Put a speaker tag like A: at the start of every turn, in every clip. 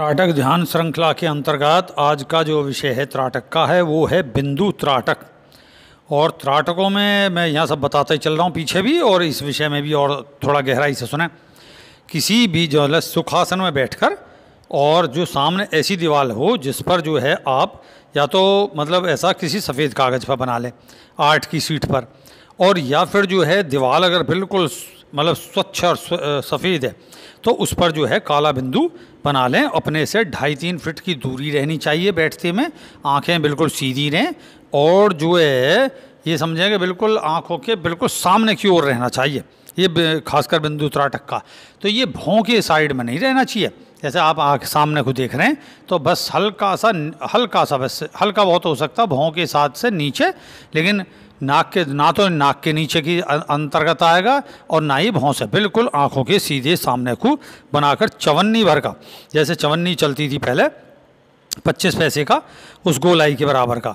A: त्राटक ध्यान श्रृंखला के अंतर्गत आज का जो विषय है त्राटक का है वो है बिंदु त्राटक और त्राटकों में मैं यहाँ सब बताते ही चल रहा हूँ पीछे भी और इस विषय में भी और थोड़ा गहराई से सुने किसी भी जो है सुखासन में बैठकर और जो सामने ऐसी दीवार हो जिस पर जो है आप या तो मतलब ऐसा किसी सफ़ेद कागज़ पर बना लें आर्ट की सीट पर और या फिर जो है दीवार अगर बिल्कुल मतलब स्वच्छ और सफ़ेद है तो उस पर जो है काला बिंदु बना लें अपने से ढाई तीन फिट की दूरी रहनी चाहिए बैठते में आंखें बिल्कुल सीधी रहें और जो है ये समझेंगे बिल्कुल आंखों के बिल्कुल सामने की ओर रहना चाहिए ये खासकर बिंदु त्राटक का तो ये भों के साइड में नहीं रहना चाहिए जैसे आप आँख सामने को देख रहे हैं तो बस हल्का सा हल्का सा बस हल्का बहुत हो सकता है के साथ से नीचे लेकिन नाक के ना तो नाक के नीचे की अंतर्गत आएगा और ना ही भौं है बिल्कुल आँखों के सीधे सामने को बनाकर चवन्नी भर का जैसे चवन्नी चलती थी पहले पच्चीस पैसे का उस गोलाई के बराबर का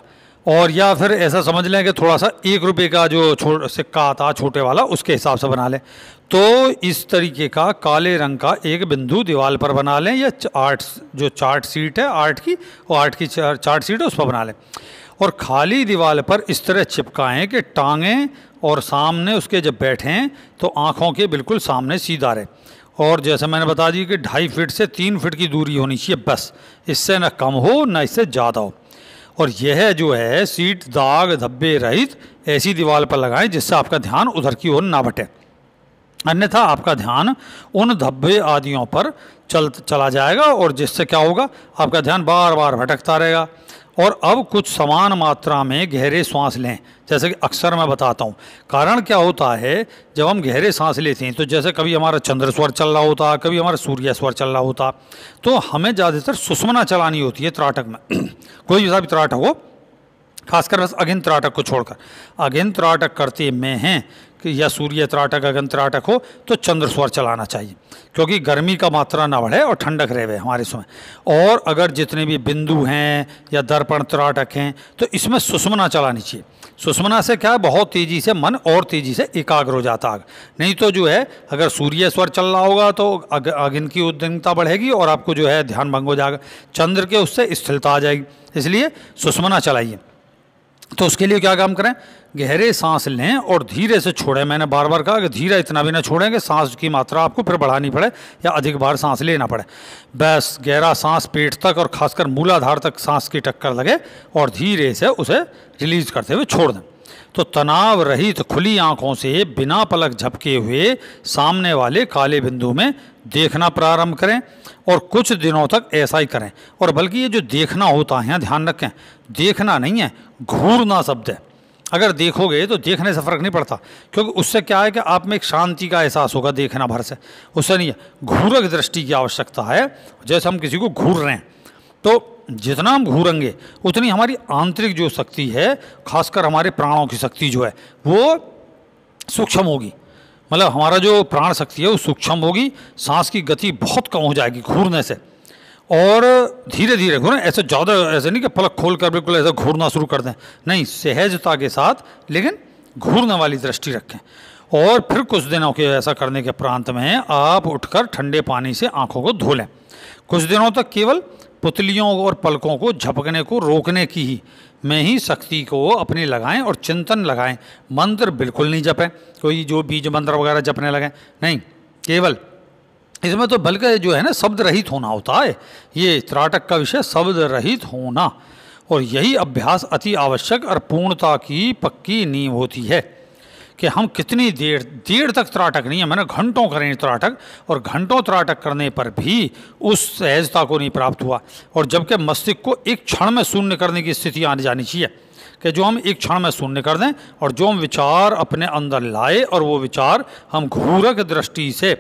A: और या फिर ऐसा समझ लें कि थोड़ा सा एक रुपये का जो सिक्का आता छोटे वाला उसके हिसाब से बना लें तो इस तरीके का काले रंग का एक बिंदु दीवार पर बना लें या आर्ट जो चार्ट सीट है आर्ट की वो आर्ट की चार्ट सीट है उस पर बना लें और खाली दीवार पर इस तरह चिपकाएं कि टांगें और सामने उसके जब बैठें तो आँखों के बिल्कुल सामने सीधा रहे और जैसे मैंने बता दी कि ढाई फिट से तीन फिट की दूरी होनी चाहिए बस इससे ना कम हो ना इससे ज़्यादा हो और यह जो है सीट दाग धब्बे रहित ऐसी दीवार पर लगाएं जिससे आपका ध्यान उधर की ओर ना बटे अन्यथा आपका ध्यान उन धब्बे आदियों पर चल चला जाएगा और जिससे क्या होगा आपका ध्यान बार बार भटकता रहेगा और अब कुछ समान मात्रा में गहरे सांस लें जैसे कि अक्सर मैं बताता हूँ कारण क्या होता है जब हम गहरे सांस लेते हैं तो जैसे कभी हमारा चंद्र स्वर चल रहा होता कभी हमारा सूर्य स्वर चल रहा होता तो हमें ज़्यादातर सुषमना चलानी होती है त्राटक में कोई भी भी त्राटक हो खासकर बस अगिन त्राटक को छोड़कर अगिन त्राटक करते में हैं कि सूर्य त्राटक अगन त्राटक हो तो चंद्र स्वर चलाना चाहिए क्योंकि गर्मी का मात्रा ना बढ़े और ठंडक गए हमारे समय और अगर जितने भी बिंदु हैं या दर्पण त्राटक हैं तो इसमें सुषमना चलानी चाहिए सुषमना से क्या है बहुत तेज़ी से मन और तेज़ी से एकाग्र हो जाता है नहीं तो जो है अगर सूर्य स्वर चल रहा होगा तो अगिन की उद्यमता बढ़ेगी और आपको जो है ध्यान भंग हो जाएगा चंद्र के उससे स्थिरता आ जाएगी इसलिए सुषमना चलाइए तो उसके लिए क्या काम करें गहरे सांस लें और धीरे से छोड़ें मैंने बार बार कहा कि धीरे इतना भी ना छोड़ें कि सांस की मात्रा आपको फिर बढ़ानी पड़े या अधिक बार सांस लेना पड़े बस गहरा सांस पेट तक और खासकर मूलाधार तक सांस की टक्कर लगे और धीरे से उसे रिलीज करते हुए छोड़ दें तो तनाव रहित खुली आंखों से बिना पलक झपके हुए सामने वाले काले बिंदु में देखना प्रारंभ करें और कुछ दिनों तक ऐसा ही करें और बल्कि ये जो देखना होता है ध्यान रखें देखना नहीं है घूरना शब्द है अगर देखोगे तो देखने से फ़र्क नहीं पड़ता क्योंकि उससे क्या है कि आप में एक शांति का एहसास होगा देखना भर से उससे नहीं है घूरक दृष्टि की आवश्यकता है जैसे हम किसी को घूर रहे हैं तो जितना हम घूरेंगे उतनी हमारी आंतरिक जो शक्ति है खासकर हमारे प्राणों की शक्ति जो है वो सूक्ष्म होगी मतलब हमारा जो प्राण शक्ति है वो सूक्ष्म होगी सांस की गति बहुत कम हो जाएगी घूरने से और धीरे धीरे घूरें ऐसे ज़्यादा ऐसे नहीं कि पलक खोल कर बिल्कुल ऐसे घूरना शुरू कर दें नहीं सहजता के साथ लेकिन घूरने वाली दृष्टि रखें और फिर कुछ दिनों के ऐसा करने के प्रांत में आप उठकर ठंडे पानी से आंखों को धो लें कुछ दिनों तक केवल पुतलियों और पलकों को झपकने को रोकने की ही में ही शक्ति को अपने लगाएं और चिंतन लगाएं मंत्र बिल्कुल नहीं जपें कोई जो बीज मंत्र वगैरह जपने लगें नहीं केवल इसमें तो बल्कि जो है ना शब्द रहित होना होता है ये त्राटक का विषय शब्द रहित होना और यही अभ्यास अति आवश्यक और पूर्णता की पक्की नींव होती है कि हम कितनी देर देर तक त्राटक नहीं है मैंने घंटों करें त्राटक और घंटों त्राटक करने पर भी उस सहजता को नहीं प्राप्त हुआ और जबकि मस्तिष्क को एक क्षण में शून्य करने की स्थिति आने जानी चाहिए कि जो हम एक क्षण में शून्य कर दें और जो हम विचार अपने अंदर लाए और वो विचार हम घूरक दृष्टि से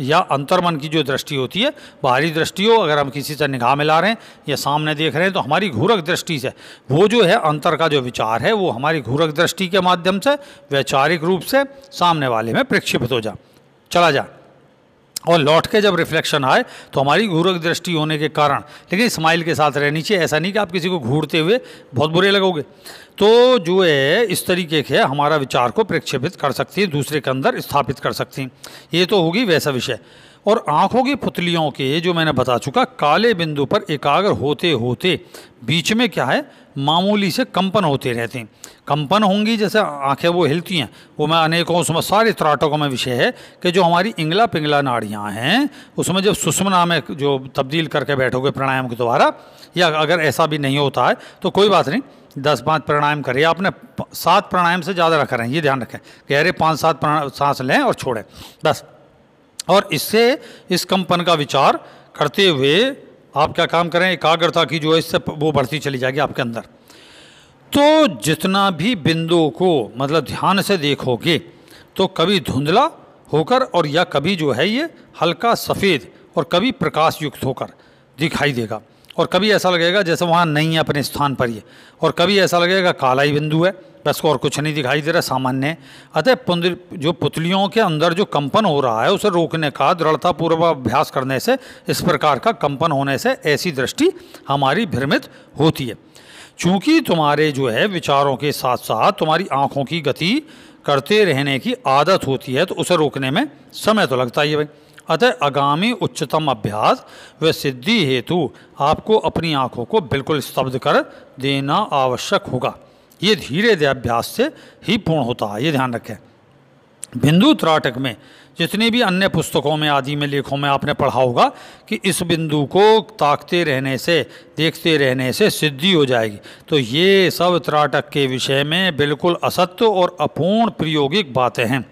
A: या अंतर्मन की जो दृष्टि होती है बाहरी दृष्टि हो अगर हम किसी से निगाह मिला रहे हैं या सामने देख रहे हैं तो हमारी घूरक दृष्टि से वो जो है अंतर का जो विचार है वो हमारी घूरक दृष्टि के माध्यम से वैचारिक रूप से सामने वाले में प्रक्षिप्त हो जा चला जा और लौट के जब रिफ्लेक्शन आए तो हमारी घूरक दृष्टि होने के कारण लेकिन स्माइल के साथ रहनी चाहिए ऐसा नहीं कि आप किसी को घूरते हुए बहुत बुरे लगोगे तो जो है इस तरीके के हमारा विचार को प्रक्षेपित कर सकती है दूसरे के अंदर स्थापित कर सकती हैं ये तो होगी वैसा विषय और आँखों की पुतलियों के जो मैंने बता चुका काले बिंदु पर एकाग्र होते होते बीच में क्या है मामूली से कंपन होते रहते हैं कंपन होंगी जैसे आंखें वो हिलती हैं वो मैं अनेकों उसमें सारे त्राटकों में विषय है कि जो हमारी इंगला पिंगला नाड़ियाँ हैं उसमें जब सुषमना में जो तब्दील करके बैठोगे प्राणायाम के द्वारा या अगर ऐसा भी नहीं होता है तो कोई बात नहीं दस पाँच प्राणायाम करें आपने सात प्राणायाम से ज़्यादा रखा रहें ये ध्यान रखें गहरे पाँच सात सांस लें और छोड़ें बस और इससे इस कंपन का विचार करते हुए आप क्या काम करें एकाग्रता की जो है इससे वो बढ़ती चली जाएगी आपके अंदर तो जितना भी बिंदु को मतलब ध्यान से देखोगे तो कभी धुंधला होकर और या कभी जो है ये हल्का सफ़ेद और कभी प्रकाश युक्त होकर दिखाई देगा और कभी ऐसा लगेगा जैसे वहाँ नहीं है अपने स्थान पर ही और कभी ऐसा लगेगा काला ही बिंदु है बस और कुछ नहीं दिखाई दे रहा सामान्य अतः पुंद जो पुतलियों के अंदर जो कंपन हो रहा है उसे रोकने का दृढ़ता पूर्वाभ्यास करने से इस प्रकार का कंपन होने से ऐसी दृष्टि हमारी भ्रमित होती है चूँकि तुम्हारे जो है विचारों के साथ साथ तुम्हारी आँखों की गति करते रहने की आदत होती है तो उसे रोकने में समय तो लगता ही है भाई अतः आगामी उच्चतम अभ्यास व सिद्धि हेतु आपको अपनी आँखों को बिल्कुल स्तब्ध कर देना आवश्यक होगा ये धीरे धीरे अभ्यास से ही पूर्ण होता है ये ध्यान रखें बिंदु त्राटक में जितनी भी अन्य पुस्तकों में आदि में लेखों में आपने पढ़ा होगा कि इस बिंदु को ताकते रहने से देखते रहने से सिद्धि हो जाएगी तो ये सब त्राटक के विषय में बिल्कुल असत्य और अपूर्ण प्रायोगिक बातें हैं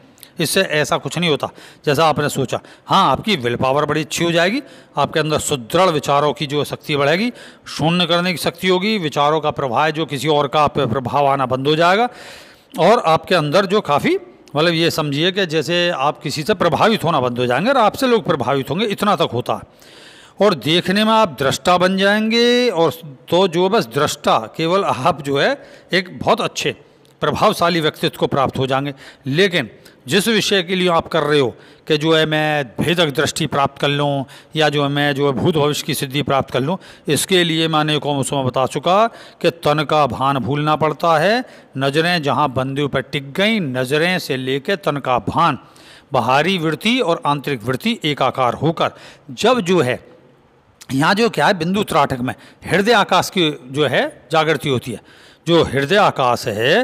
A: इससे ऐसा कुछ नहीं होता जैसा आपने सोचा हाँ आपकी विल पावर बड़ी अच्छी हो जाएगी आपके अंदर सुदृढ़ विचारों की जो शक्ति बढ़ेगी शून्य करने की शक्ति होगी विचारों का प्रभाव जो किसी और का आप प्रभाव आना बंद हो जाएगा और आपके अंदर जो काफ़ी मतलब ये समझिए कि जैसे आप किसी से प्रभावित होना बंद हो जाएंगे और आपसे लोग प्रभावित होंगे इतना तक होता है और देखने में आप दृष्टा बन जाएंगे और तो जो बस दृष्टा केवल आप जो है एक बहुत अच्छे प्रभावशाली व्यक्तित्व को प्राप्त हो जाएंगे लेकिन जिस विषय के लिए आप कर रहे हो कि जो है मैं भेदक दृष्टि प्राप्त कर लूँ या जो है मैं जो है भूत भविष्य की सिद्धि प्राप्त कर लूँ इसके लिए मैंने कौम समय बता चुका कि तन का भान भूलना पड़ता है नज़रें जहाँ बंदियों पर टिक गई नज़रें से लेकर तन का भान बाहरी वृत्ति और आंतरिक वृत्ति एकाकार होकर जब जो है यहाँ जो क्या है बिंदु त्राटक में हृदय आकाश की जो है जागृति होती है जो हृदय आकाश है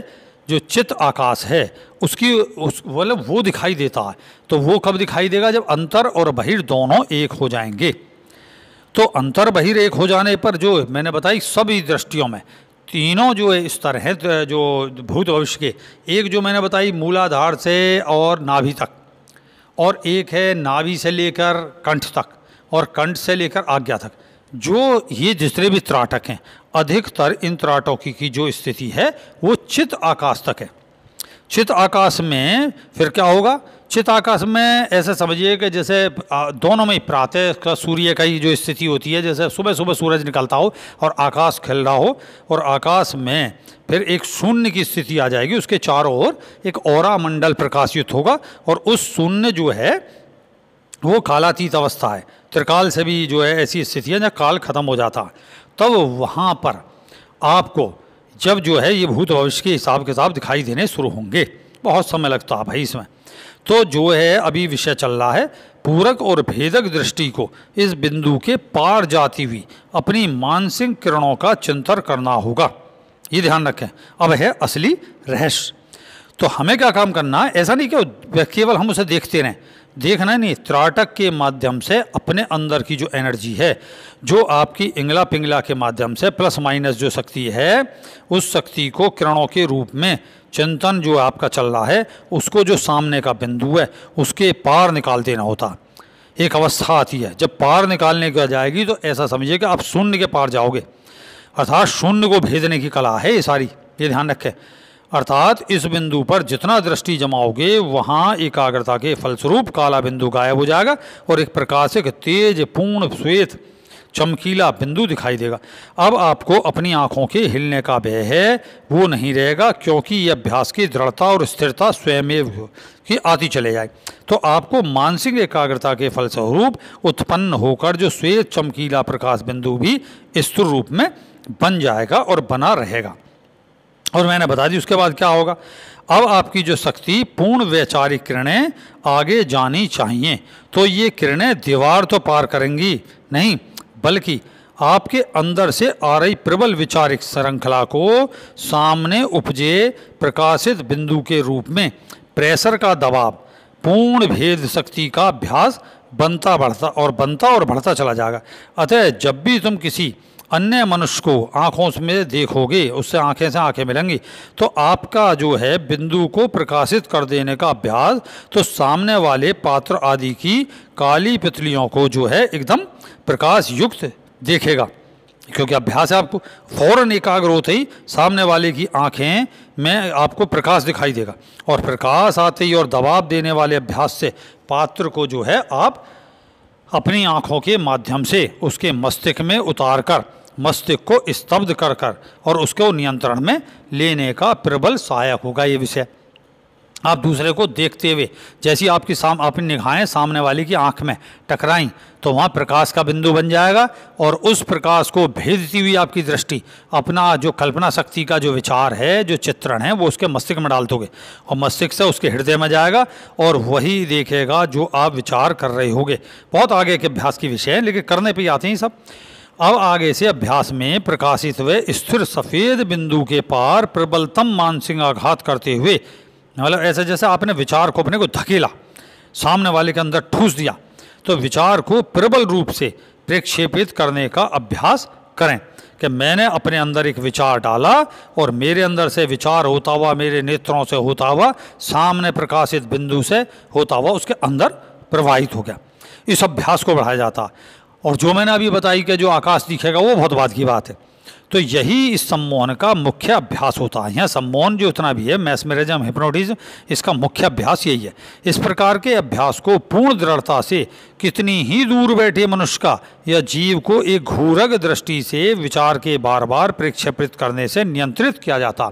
A: जो चित आकाश है उसकी उस मतलब वो दिखाई देता है तो वो कब दिखाई देगा जब अंतर और बहिर दोनों एक हो जाएंगे तो अंतर बहिर एक हो जाने पर जो मैंने बताई सभी दृष्टियों में तीनों जो स्तर हैं जो भूत भविष्य के एक जो मैंने बताई मूलाधार से और नाभि तक और एक है नाभि से लेकर कंठ तक और कंठ से लेकर आज्ञा तक जो ये जितने भी त्राटक हैं अधिकतर इन त्राटों की जो स्थिति है वो चित आकाश तक है चित आकाश में फिर क्या होगा चित आकाश में ऐसे समझिए कि जैसे दोनों में प्रातः का सूर्य का ही जो स्थिति होती है जैसे सुबह सुबह सूरज निकलता हो और आकाश खिल रहा हो और आकाश में फिर एक शून्य की स्थिति आ जाएगी उसके चारों ओर एक और मंडल प्रकाशित होगा और उस शून्य जो है वो कालातीत अवस्था है त्रिकाल से भी जो है ऐसी स्थिति है जहाँ काल खत्म हो जाता तब तो वहाँ पर आपको जब जो है ये भूत भविष्य के हिसाब किताब दिखाई देने शुरू होंगे बहुत समय लगता है भाई इसमें तो जो है अभी विषय चल रहा है पूरक और भेदक दृष्टि को इस बिंदु के पार जाती हुई अपनी मानसिक किरणों का चिंतन करना होगा ये ध्यान रखें अब है असली रहस्य तो हमें क्या काम करना है ऐसा नहीं कि केवल हम उसे देखते रहें देखना नहीं त्राटक के माध्यम से अपने अंदर की जो एनर्जी है जो आपकी इंगला पिंगला के माध्यम से प्लस माइनस जो शक्ति है उस शक्ति को किरणों के रूप में चिंतन जो आपका चल रहा है उसको जो सामने का बिंदु है उसके पार निकाल देना होता एक अवस्था आती है जब पार निकालने की जाएगी तो ऐसा समझिए कि आप शून्य के पार जाओगे अर्थात शून्य को भेजने की कला है ये सारी ये ध्यान रखें अर्थात इस बिंदु पर जितना दृष्टि जमाओगे वहाँ एकाग्रता के फलस्वरूप काला बिंदु गायब हो जाएगा और एक प्रकार से तेज पूर्ण श्वेत चमकीला बिंदु दिखाई देगा अब आपको अपनी आँखों के हिलने का भय है वो नहीं रहेगा क्योंकि ये अभ्यास की दृढ़ता और स्थिरता स्वयं की आती चले जाए तो आपको मानसिक एकाग्रता के फलस्वरूप उत्पन्न होकर जो श्वेत चमकीला प्रकाश बिंदु भी स्थिर रूप में बन जाएगा और बना रहेगा और मैंने बता दी उसके बाद क्या होगा अब आपकी जो शक्ति पूर्ण वैचारिक किरणें आगे जानी चाहिए तो ये किरणें दीवार तो पार करेंगी नहीं बल्कि आपके अंदर से आ रही प्रबल विचारिक श्रृंखला को सामने उपजे प्रकाशित बिंदु के रूप में प्रेशर का दबाव पूर्ण भेद शक्ति का अभ्यास बनता बढ़ता और बनता और बढ़ता चला जाएगा अतः जब भी तुम किसी अन्य मनुष्य को आँखों में देखोगे उससे आँखें से आँखें मिलेंगी तो आपका जो है बिंदु को प्रकाशित कर देने का अभ्यास तो सामने वाले पात्र आदि की काली पितलियों को जो है एकदम प्रकाश युक्त देखेगा क्योंकि अभ्यास है आपको फौरन एकाग्र होते ही सामने वाले की आंखें में आपको प्रकाश दिखाई देगा और प्रकाश आते ही और दबाव देने वाले अभ्यास से पात्र को जो है आप अपनी आँखों के माध्यम से उसके मस्तिष्क में उतार कर मस्तिष्क को स्तब्ध कर कर और उसको नियंत्रण में लेने का प्रबल सहायक होगा ये विषय आप दूसरे को देखते हुए जैसी आपकी साम अपनी निगाहें सामने वाले की आंख में टकराई तो वहाँ प्रकाश का बिंदु बन जाएगा और उस प्रकाश को भेजती हुई आपकी दृष्टि अपना जो कल्पना शक्ति का जो विचार है जो चित्रण है वो उसके मस्तिष्क में डाल दोगे और मस्तिष्क से उसके हृदय में जाएगा और वही देखेगा जो आप विचार कर रहे होगे बहुत आगे के अभ्यास की विषय है लेकिन करने पर आते हैं सब अब आगे से अभ्यास में प्रकाशित हुए स्थिर सफ़ेद बिंदु के पार प्रबलतम मानसिक आघात करते हुए मतलब ऐसे जैसे आपने विचार को अपने को धकेला सामने वाले के अंदर ठूस दिया तो विचार को प्रबल रूप से प्रक्षेपित करने का अभ्यास करें कि मैंने अपने अंदर एक विचार डाला और मेरे अंदर से विचार होता हुआ मेरे नेत्रों से होता हुआ सामने प्रकाशित बिंदु से होता हुआ उसके अंदर प्रवाहित हो गया इस अभ्यास को बढ़ाया जाता और जो मैंने अभी बताई कि जो आकाश दिखेगा वो बहुत बात की बात है तो यही इस सम्मोहन का मुख्य अभ्यास होता है यहाँ सम्मोहन जो इतना भी है मैसमेरिज्म हिप्नोटिज्म इसका मुख्य अभ्यास यही है इस प्रकार के अभ्यास को पूर्ण दृढ़ता से कितनी ही दूर बैठे मनुष्य का या जीव को एक घूरक दृष्टि से विचार के बार बार प्रक्षेपित करने से नियंत्रित किया जाता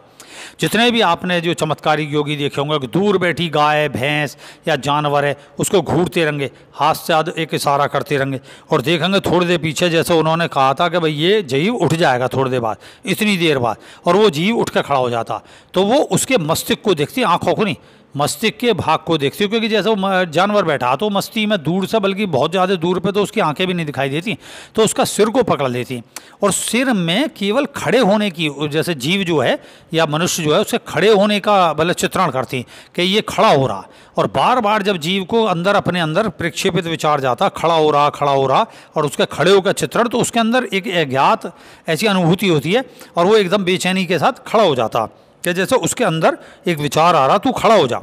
A: जितने भी आपने जो चमत्कारी योगी देखे होंगे कि दूर बैठी गाय भैंस या जानवर है उसको घूरते रहेंगे हाथ से हाथ एक इशारा करते रहेंगे और देखेंगे थोड़ी देर पीछे जैसे उन्होंने कहा था कि भाई ये जीव उठ जाएगा थोड़ी देर बाद इतनी देर बाद और वो जीव उठ कर खड़ा हो जाता तो वो उसके मस्तिष्क को देखती आँखों को नहीं मस्तिष्क के भाग को देखती हो क्योंकि जैसे वो जानवर बैठा तो मस्ती में दूर से बल्कि बहुत ज़्यादा दूर पे तो उसकी आंखें भी नहीं दिखाई देती तो उसका सिर को पकड़ लेती और सिर में केवल खड़े होने की जैसे जीव जो है या मनुष्य जो है उसे खड़े होने का मतलब चित्रण करती कि ये खड़ा हो रहा और बार बार जब जीव को अंदर अपने अंदर प्रक्षेपित विचार जाता खड़ा हो रहा खड़ा हो रहा और उसके खड़े होकर चित्रण तो उसके अंदर एक अज्ञात ऐसी अनुभूति होती है और वो एकदम बेचैनी के साथ खड़ा हो जाता कि जैसे उसके अंदर एक विचार आ रहा तू खड़ा हो जा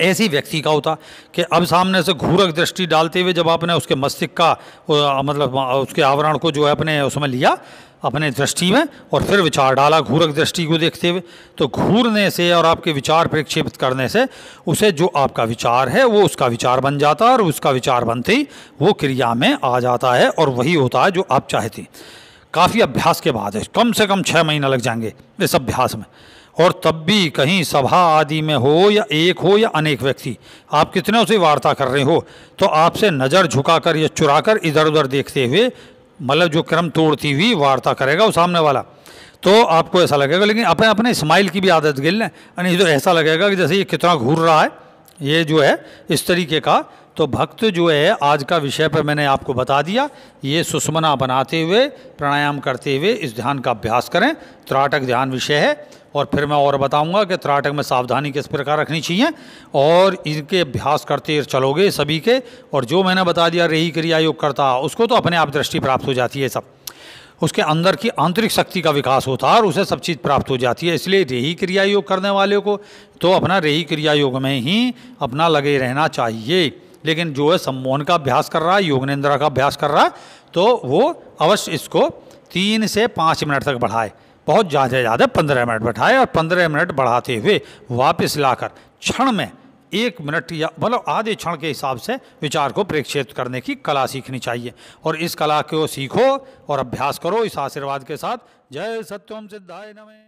A: ऐसी व्यक्ति का होता कि अब सामने से घूरक दृष्टि डालते हुए जब आपने उसके मस्तिष्क का मतलब उसके आवरण को जो है अपने उसमें लिया अपने दृष्टि में और फिर विचार डाला घूरक दृष्टि को देखते हुए तो घूरने से और आपके विचार प्रक्षेपित करने से उसे जो आपका विचार है वो उसका विचार बन जाता है और उसका विचार बनते ही वो क्रिया में आ जाता है और वही होता है जो आप चाहते काफ़ी अभ्यास के बाद है कम से कम छः महीना लग जाएंगे इस अभ्यास में और तब भी कहीं सभा आदि में हो या एक हो या अनेक व्यक्ति आप कितने उसे वार्ता कर रहे हो तो आपसे नज़र झुकाकर या चुराकर इधर उधर देखते हुए मतलब जो क्रम तोड़ती हुई वार्ता करेगा वो सामने वाला तो आपको ऐसा लगेगा लेकिन अपने अपने स्माइल की भी आदत गिल लें यानी तो ऐसा लगेगा कि जैसे ये कितना घूर रहा है ये जो है इस तरीके का तो भक्त जो है आज का विषय पर मैंने आपको बता दिया ये सुषमना बनाते हुए प्राणायाम करते हुए इस ध्यान का अभ्यास करें त्राटक ध्यान विषय है और फिर मैं और बताऊंगा कि त्राटक में सावधानी किस प्रकार रखनी चाहिए और इनके अभ्यास करते चलोगे सभी के और जो मैंने बता दिया रही क्रिया योग करता उसको तो अपने आप दृष्टि प्राप्त हो जाती है सब उसके अंदर की आंतरिक शक्ति का विकास होता है और उसे सब चीज़ प्राप्त हो जाती है इसलिए रेही क्रिया योग करने वाले को तो अपना रेही क्रिया योग में ही अपना लगे रहना चाहिए लेकिन जो है सम्मोहन का अभ्यास कर रहा है योगनेन्द्रा का अभ्यास कर रहा है तो वो अवश्य इसको तीन से पाँच मिनट तक बढ़ाए बहुत ज़्यादा से ज़्यादा पंद्रह मिनट बैठाए और पंद्रह मिनट बढ़ाते हुए वापस लाकर क्षण में एक मिनट या मतलब आधे क्षण के हिसाब से विचार को प्रेक्षित करने की कला सीखनी चाहिए और इस कला को सीखो और अभ्यास करो इस आशीर्वाद के साथ जय सत्यम सिद्धाय नमे